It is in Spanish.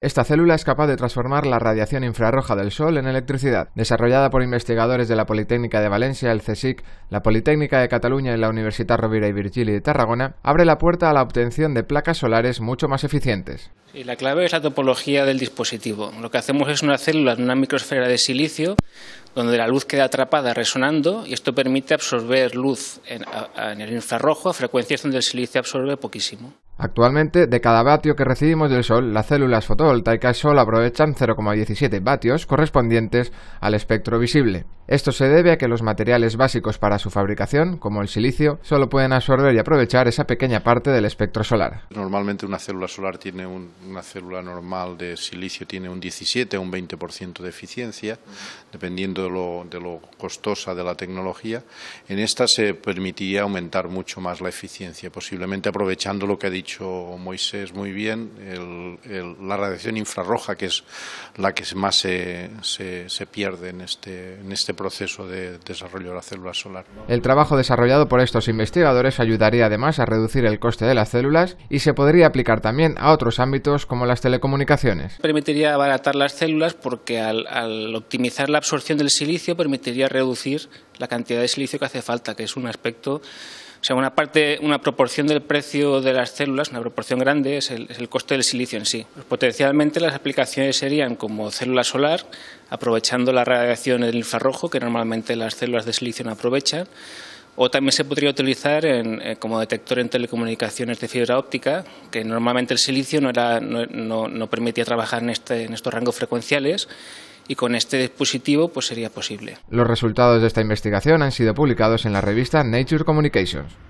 Esta célula es capaz de transformar la radiación infrarroja del Sol en electricidad. Desarrollada por investigadores de la Politécnica de Valencia, el CSIC, la Politécnica de Cataluña y la Universidad Rovira y Virgili de Tarragona, abre la puerta a la obtención de placas solares mucho más eficientes. Y la clave es la topología del dispositivo. Lo que hacemos es una célula en una microsfera de silicio donde la luz queda atrapada resonando y esto permite absorber luz en, el infrarrojo a frecuencias donde el silicio absorbe poquísimo. Actualmente, de cada vatio que recibimos del Sol, las células fotovoltaicas Sol aprovechan 0,17 vatios correspondientes al espectro visible. Esto se debe a que los materiales básicos para su fabricación, como el silicio, solo pueden absorber y aprovechar esa pequeña parte del espectro solar. Normalmente una célula solar tiene un, una célula normal de silicio tiene un 17 o un 20% de eficiencia, dependiendo de lo, costosa de la tecnología, en esta se permitiría aumentar mucho más la eficiencia, posiblemente aprovechando lo que ha dicho Moisés muy bien, la radiación infrarroja, que es la que más se, pierde en este, en este proceso de desarrollo de la célula solar. El trabajo desarrollado por estos investigadores ayudaría además a reducir el coste de las células y se podría aplicar también a otros ámbitos como las telecomunicaciones. Permitiría abaratar las células porque al, al optimizar la absorción del silicio permitiría reducir la cantidad de silicio que hace falta, que es un aspecto, o sea, una parte, una proporción del precio de las células, una proporción grande, es el, coste del silicio en sí. potencialmente las aplicaciones serían como célula solar, aprovechando la radiación del infrarrojo, que normalmente las células de silicio no aprovechan, o también se podría utilizar eh, como detector en telecomunicaciones de fibra óptica, que normalmente el silicio no, era, permitía trabajar este, en estos rangos frecuenciales y con este dispositivo pues sería posible. Los resultados de esta investigación han sido publicados en la revista Nature Communications.